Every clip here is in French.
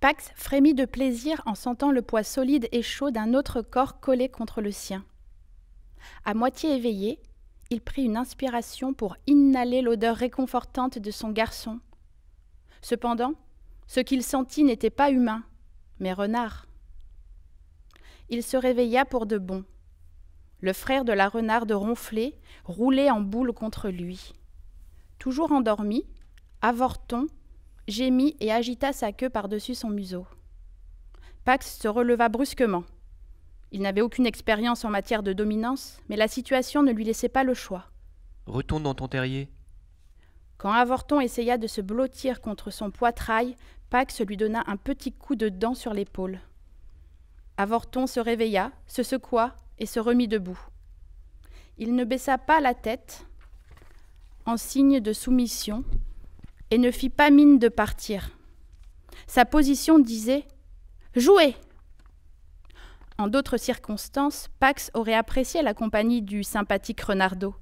Pax frémit de plaisir en sentant le poids solide et chaud d'un autre corps collé contre le sien. À moitié éveillé, il prit une inspiration pour inhaler l'odeur réconfortante de son garçon. Cependant, ce qu'il sentit n'était pas humain, mais renard. Il se réveilla pour de bon. Le frère de la renarde ronflait, roulait en boule contre lui. Toujours endormi, Avorton gémit et agita sa queue par-dessus son museau. Pax se releva brusquement. Il n'avait aucune expérience en matière de dominance, mais la situation ne lui laissait pas le choix. Retourne dans ton terrier. Quand Avorton essaya de se blottir contre son poitrail, Pax lui donna un petit coup de dent sur l'épaule. Avorton se réveilla, se secoua et se remit debout. Il ne baissa pas la tête, en signe de soumission, et ne fit pas mine de partir. Sa position disait Jouez En d'autres circonstances, Pax aurait apprécié la compagnie du sympathique Renardo.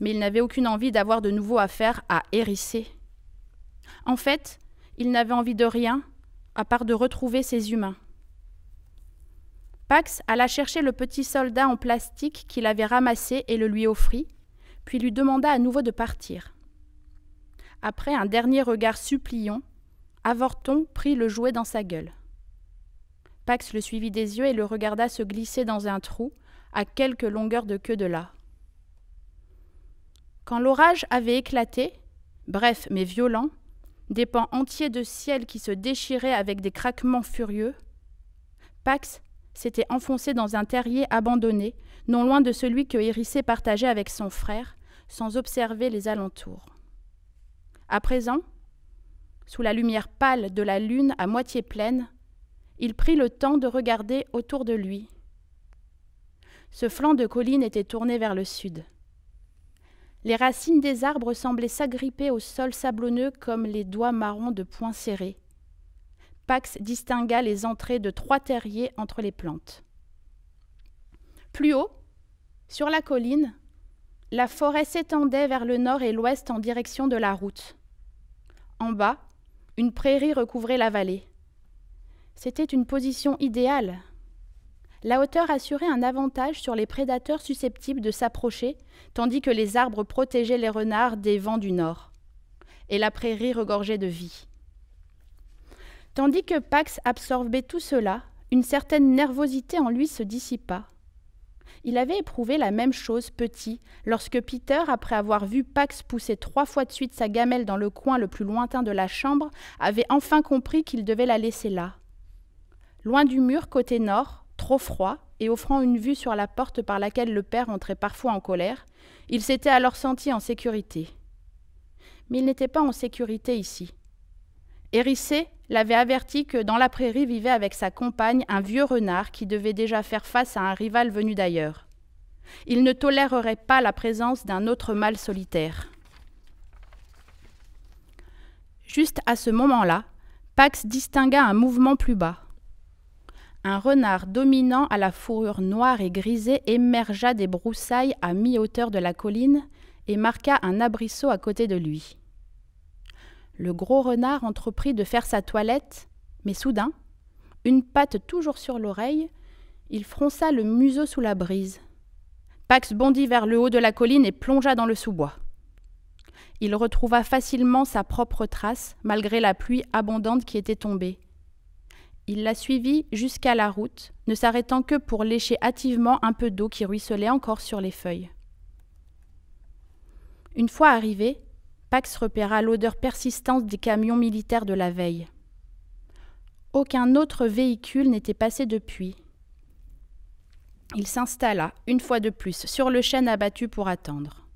Mais il n'avait aucune envie d'avoir de nouveau affaire à hérisser. En fait, il n'avait envie de rien à part de retrouver ses humains. Pax alla chercher le petit soldat en plastique qu'il avait ramassé et le lui offrit, puis lui demanda à nouveau de partir. Après un dernier regard suppliant, Avorton prit le jouet dans sa gueule. Pax le suivit des yeux et le regarda se glisser dans un trou, à quelques longueurs de queue de là. Quand l'orage avait éclaté, bref mais violent, des pans entiers de ciel qui se déchiraient avec des craquements furieux, Pax s'était enfoncé dans un terrier abandonné, non loin de celui que Hérissé partageait avec son frère, sans observer les alentours. À présent, sous la lumière pâle de la lune à moitié pleine, il prit le temps de regarder autour de lui. Ce flanc de colline était tourné vers le sud. Les racines des arbres semblaient s'agripper au sol sablonneux comme les doigts marrons de poings serrés. Pax distingua les entrées de trois terriers entre les plantes. Plus haut, sur la colline, la forêt s'étendait vers le nord et l'ouest en direction de la route. En bas, une prairie recouvrait la vallée. C'était une position idéale. La hauteur assurait un avantage sur les prédateurs susceptibles de s'approcher, tandis que les arbres protégeaient les renards des vents du nord. Et la prairie regorgeait de vie. Tandis que Pax absorbait tout cela, une certaine nervosité en lui se dissipa il avait éprouvé la même chose petit, lorsque Peter, après avoir vu Pax pousser trois fois de suite sa gamelle dans le coin le plus lointain de la chambre, avait enfin compris qu'il devait la laisser là. Loin du mur côté nord, trop froid, et offrant une vue sur la porte par laquelle le père entrait parfois en colère, il s'était alors senti en sécurité. Mais il n'était pas en sécurité ici. Hérissé l'avait averti que dans la prairie vivait avec sa compagne un vieux renard qui devait déjà faire face à un rival venu d'ailleurs. Il ne tolérerait pas la présence d'un autre mâle solitaire. Juste à ce moment-là, Pax distingua un mouvement plus bas. Un renard dominant à la fourrure noire et grisée émergea des broussailles à mi-hauteur de la colline et marqua un abrisseau à côté de lui. Le gros renard entreprit de faire sa toilette, mais soudain, une patte toujours sur l'oreille, il fronça le museau sous la brise. Pax bondit vers le haut de la colline et plongea dans le sous-bois. Il retrouva facilement sa propre trace, malgré la pluie abondante qui était tombée. Il la suivit jusqu'à la route, ne s'arrêtant que pour lécher hâtivement un peu d'eau qui ruisselait encore sur les feuilles. Une fois arrivé, Pax repéra l'odeur persistante des camions militaires de la veille. Aucun autre véhicule n'était passé depuis. Il s'installa, une fois de plus, sur le chêne abattu pour attendre.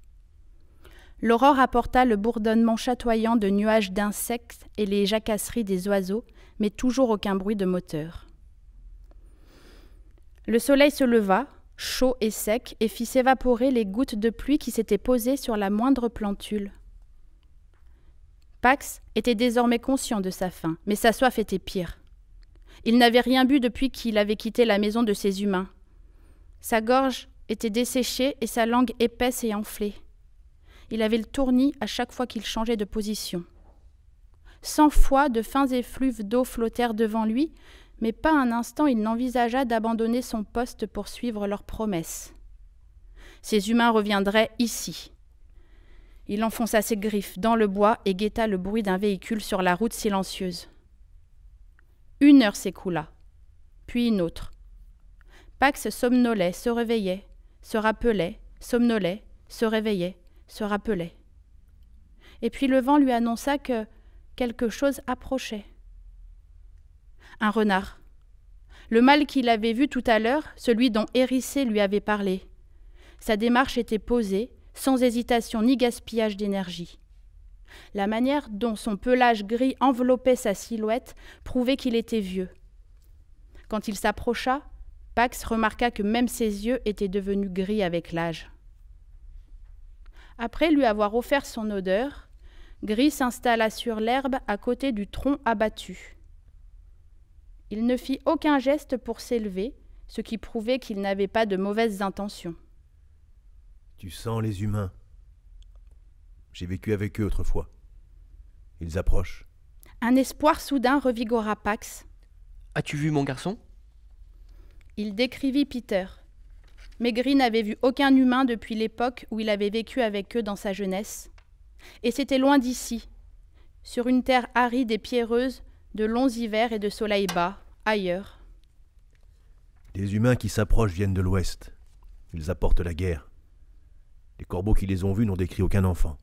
L'aurore apporta le bourdonnement chatoyant de nuages d'insectes et les jacasseries des oiseaux, mais toujours aucun bruit de moteur. Le soleil se leva, chaud et sec, et fit s'évaporer les gouttes de pluie qui s'étaient posées sur la moindre plantule. Pax était désormais conscient de sa faim, mais sa soif était pire. Il n'avait rien bu depuis qu'il avait quitté la maison de ses humains. Sa gorge était desséchée et sa langue épaisse et enflée. Il avait le tournis à chaque fois qu'il changeait de position. Cent fois de fins effluves d'eau flottèrent devant lui, mais pas un instant il n'envisagea d'abandonner son poste pour suivre leurs promesses. Ces humains reviendraient ici. Il enfonça ses griffes dans le bois et guetta le bruit d'un véhicule sur la route silencieuse. Une heure s'écoula, puis une autre. Pax somnolait, se réveillait, se rappelait, somnolait, se réveillait, se rappelait. Et puis le vent lui annonça que quelque chose approchait. Un renard. Le mâle qu'il avait vu tout à l'heure, celui dont Hérissé lui avait parlé. Sa démarche était posée, sans hésitation ni gaspillage d'énergie. La manière dont son pelage gris enveloppait sa silhouette prouvait qu'il était vieux. Quand il s'approcha, Pax remarqua que même ses yeux étaient devenus gris avec l'âge. Après lui avoir offert son odeur, Gris s'installa sur l'herbe à côté du tronc abattu. Il ne fit aucun geste pour s'élever, ce qui prouvait qu'il n'avait pas de mauvaises intentions. Tu sens les humains. J'ai vécu avec eux autrefois. Ils approchent. Un espoir soudain revigora Pax. As-tu vu mon garçon Il décrivit Peter. Maigri n'avait vu aucun humain depuis l'époque où il avait vécu avec eux dans sa jeunesse. Et c'était loin d'ici, sur une terre aride et pierreuse, de longs hivers et de soleil bas, ailleurs. Des humains qui s'approchent viennent de l'ouest. Ils apportent la guerre. Les corbeaux qui les ont vus n'ont décrit aucun enfant.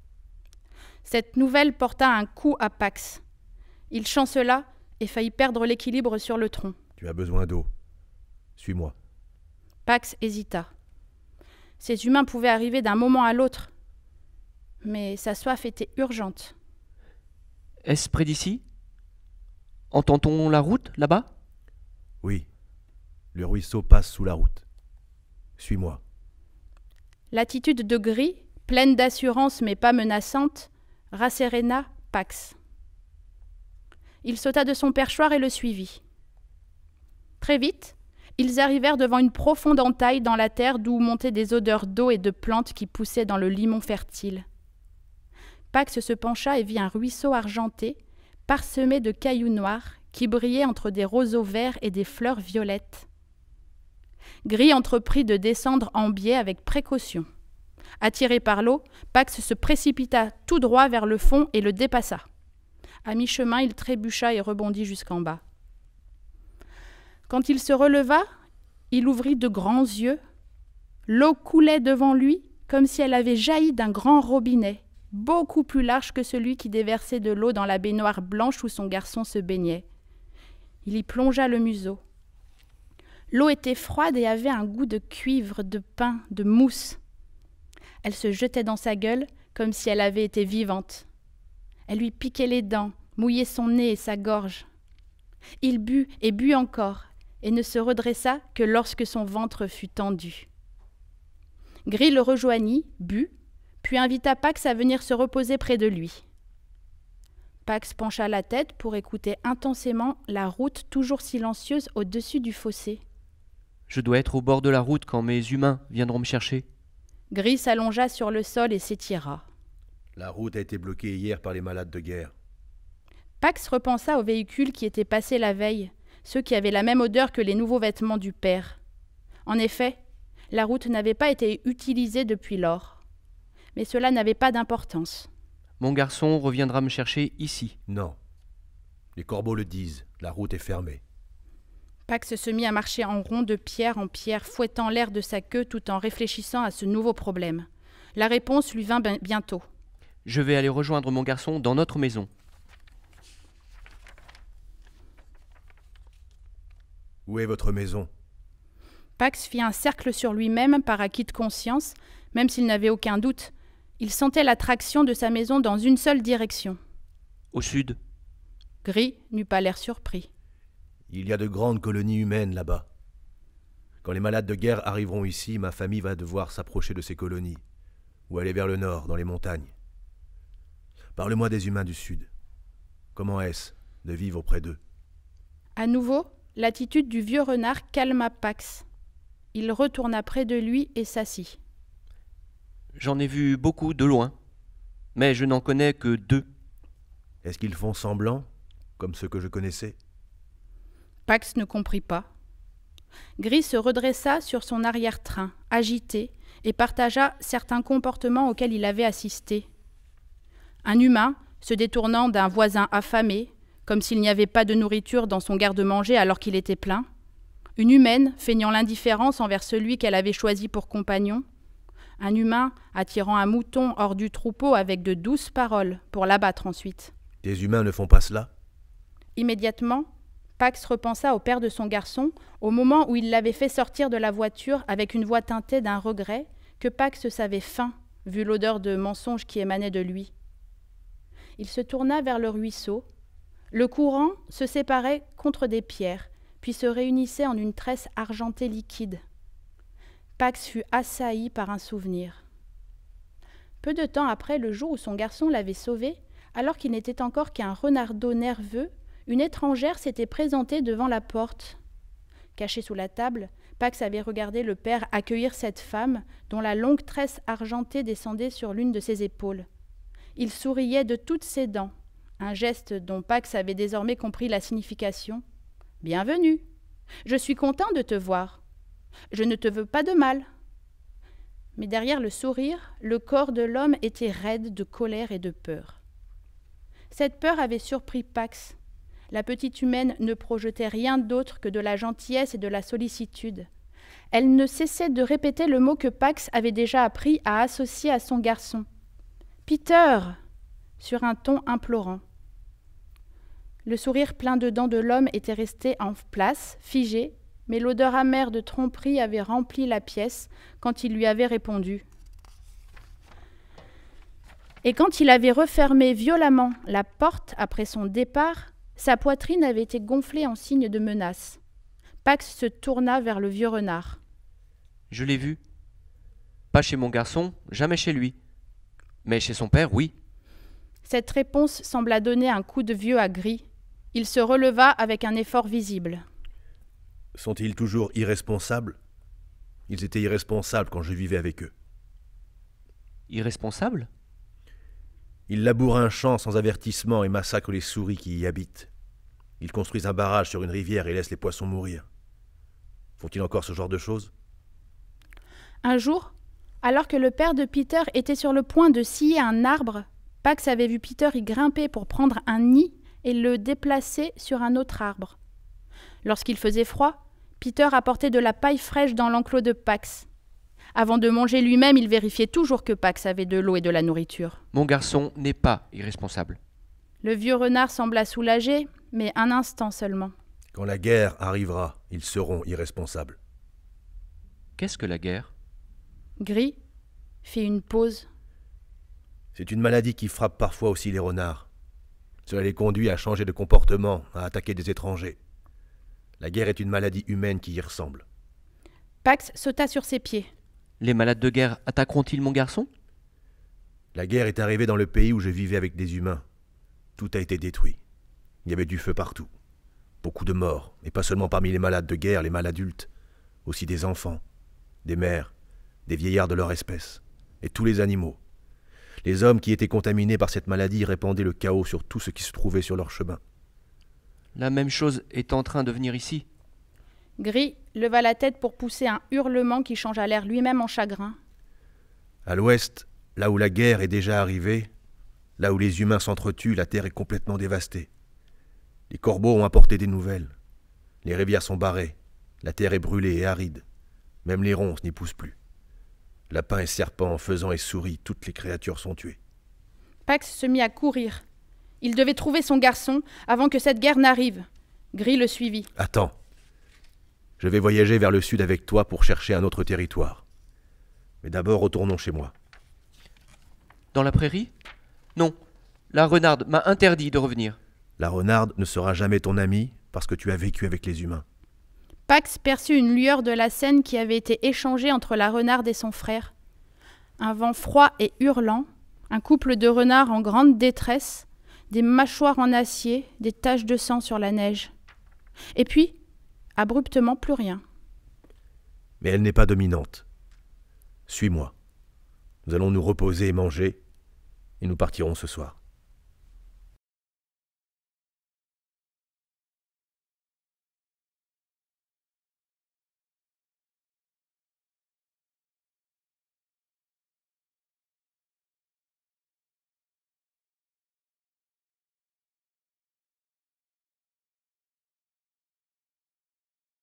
Cette nouvelle porta un coup à Pax. Il chancela et faillit perdre l'équilibre sur le tronc. Tu as besoin d'eau. Suis-moi. Pax hésita. Ces humains pouvaient arriver d'un moment à l'autre, mais sa soif était urgente. Est-ce près d'ici Entend-on la route là-bas Oui. Le ruisseau passe sous la route. Suis-moi. L'attitude de Gris, pleine d'assurance mais pas menaçante, rasséréna Pax. Il sauta de son perchoir et le suivit. Très vite, ils arrivèrent devant une profonde entaille dans la terre d'où montaient des odeurs d'eau et de plantes qui poussaient dans le limon fertile. Pax se pencha et vit un ruisseau argenté, parsemé de cailloux noirs, qui brillaient entre des roseaux verts et des fleurs violettes. Gris entreprit de descendre en biais avec précaution. Attiré par l'eau, Pax se précipita tout droit vers le fond et le dépassa. À mi-chemin, il trébucha et rebondit jusqu'en bas. Quand il se releva, il ouvrit de grands yeux. L'eau coulait devant lui comme si elle avait jailli d'un grand robinet, beaucoup plus large que celui qui déversait de l'eau dans la baignoire blanche où son garçon se baignait. Il y plongea le museau. L'eau était froide et avait un goût de cuivre, de pain, de mousse. Elle se jetait dans sa gueule comme si elle avait été vivante. Elle lui piquait les dents, mouillait son nez et sa gorge. Il but et but encore, et ne se redressa que lorsque son ventre fut tendu. Gris le rejoignit, but, puis invita Pax à venir se reposer près de lui. Pax pencha la tête pour écouter intensément la route toujours silencieuse au-dessus du fossé. Je dois être au bord de la route quand mes humains viendront me chercher. Gris s'allongea sur le sol et s'étira. La route a été bloquée hier par les malades de guerre. Pax repensa aux véhicules qui étaient passés la veille, ceux qui avaient la même odeur que les nouveaux vêtements du père. En effet, la route n'avait pas été utilisée depuis lors. Mais cela n'avait pas d'importance. Mon garçon reviendra me chercher ici. Non. Les corbeaux le disent, la route est fermée. Pax se mit à marcher en rond de pierre en pierre, fouettant l'air de sa queue tout en réfléchissant à ce nouveau problème. La réponse lui vint bientôt. Je vais aller rejoindre mon garçon dans notre maison. Où est votre maison Pax fit un cercle sur lui-même par acquis de conscience, même s'il n'avait aucun doute. Il sentait l'attraction de sa maison dans une seule direction. Au sud. Gris n'eut pas l'air surpris. Il y a de grandes colonies humaines là-bas. Quand les malades de guerre arriveront ici, ma famille va devoir s'approcher de ces colonies, ou aller vers le nord, dans les montagnes. Parle-moi des humains du sud. Comment est-ce de vivre auprès d'eux À nouveau, l'attitude du vieux renard calma Pax. Il retourna près de lui et s'assit. J'en ai vu beaucoup de loin, mais je n'en connais que deux. Est-ce qu'ils font semblant, comme ceux que je connaissais Pax ne comprit pas. Gris se redressa sur son arrière-train, agité, et partagea certains comportements auxquels il avait assisté. Un humain, se détournant d'un voisin affamé, comme s'il n'y avait pas de nourriture dans son garde-manger alors qu'il était plein. Une humaine, feignant l'indifférence envers celui qu'elle avait choisi pour compagnon. Un humain, attirant un mouton hors du troupeau avec de douces paroles pour l'abattre ensuite. Des humains ne font pas cela Immédiatement, Pax repensa au père de son garçon, au moment où il l'avait fait sortir de la voiture avec une voix teintée d'un regret que Pax savait fin, vu l'odeur de mensonge qui émanait de lui. Il se tourna vers le ruisseau. Le courant se séparait contre des pierres, puis se réunissait en une tresse argentée liquide. Pax fut assailli par un souvenir. Peu de temps après, le jour où son garçon l'avait sauvé, alors qu'il n'était encore qu'un renardeau nerveux une étrangère s'était présentée devant la porte. Cachée sous la table, Pax avait regardé le père accueillir cette femme dont la longue tresse argentée descendait sur l'une de ses épaules. Il souriait de toutes ses dents, un geste dont Pax avait désormais compris la signification. Bienvenue. Je suis content de te voir. Je ne te veux pas de mal. Mais derrière le sourire, le corps de l'homme était raide de colère et de peur. Cette peur avait surpris Pax. La petite humaine ne projetait rien d'autre que de la gentillesse et de la sollicitude. Elle ne cessait de répéter le mot que Pax avait déjà appris à associer à son garçon. Peter sur un ton implorant. Le sourire plein de dents de l'homme était resté en place, figé, mais l'odeur amère de tromperie avait rempli la pièce quand il lui avait répondu. Et quand il avait refermé violemment la porte après son départ, sa poitrine avait été gonflée en signe de menace. Pax se tourna vers le vieux renard. Je l'ai vu. Pas chez mon garçon, jamais chez lui. Mais chez son père, oui. Cette réponse sembla donner un coup de vieux à gris. Il se releva avec un effort visible. Sont-ils toujours irresponsables Ils étaient irresponsables quand je vivais avec eux. Irresponsables ils labourent un champ sans avertissement et massacrent les souris qui y habitent. Ils construisent un barrage sur une rivière et laissent les poissons mourir. Faut-il encore ce genre de choses Un jour, alors que le père de Peter était sur le point de scier un arbre, Pax avait vu Peter y grimper pour prendre un nid et le déplacer sur un autre arbre. Lorsqu'il faisait froid, Peter apportait de la paille fraîche dans l'enclos de Pax. Avant de manger lui-même, il vérifiait toujours que Pax avait de l'eau et de la nourriture. Mon garçon n'est pas irresponsable. Le vieux renard sembla soulagé, mais un instant seulement. Quand la guerre arrivera, ils seront irresponsables. Qu'est-ce que la guerre Gris fit une pause. C'est une maladie qui frappe parfois aussi les renards. Cela les conduit à changer de comportement, à attaquer des étrangers. La guerre est une maladie humaine qui y ressemble. Pax sauta sur ses pieds. Les malades de guerre attaqueront-ils mon garçon La guerre est arrivée dans le pays où je vivais avec des humains. Tout a été détruit. Il y avait du feu partout. Beaucoup de morts, et pas seulement parmi les malades de guerre, les adultes. aussi des enfants, des mères, des vieillards de leur espèce, et tous les animaux. Les hommes qui étaient contaminés par cette maladie répandaient le chaos sur tout ce qui se trouvait sur leur chemin. La même chose est en train de venir ici. Gris leva la tête pour pousser un hurlement qui changea l'air lui-même en chagrin. À l'ouest, là où la guerre est déjà arrivée, là où les humains s'entretuent, la terre est complètement dévastée. Les corbeaux ont apporté des nouvelles. Les rivières sont barrées, la terre est brûlée et aride. Même les ronces n'y poussent plus. Lapins et serpents, faisant et souris, toutes les créatures sont tuées. Pax se mit à courir. Il devait trouver son garçon avant que cette guerre n'arrive. Gris le suivit. Attends, je vais voyager vers le sud avec toi pour chercher un autre territoire. Mais d'abord retournons chez moi. Dans la prairie Non. La renarde m'a interdit de revenir. La renarde ne sera jamais ton amie parce que tu as vécu avec les humains. Pax perçut une lueur de la scène qui avait été échangée entre la renarde et son frère. Un vent froid et hurlant, un couple de renards en grande détresse, des mâchoires en acier, des taches de sang sur la neige. Et puis, Abruptement, plus rien. Mais elle n'est pas dominante. Suis-moi. Nous allons nous reposer et manger, et nous partirons ce soir.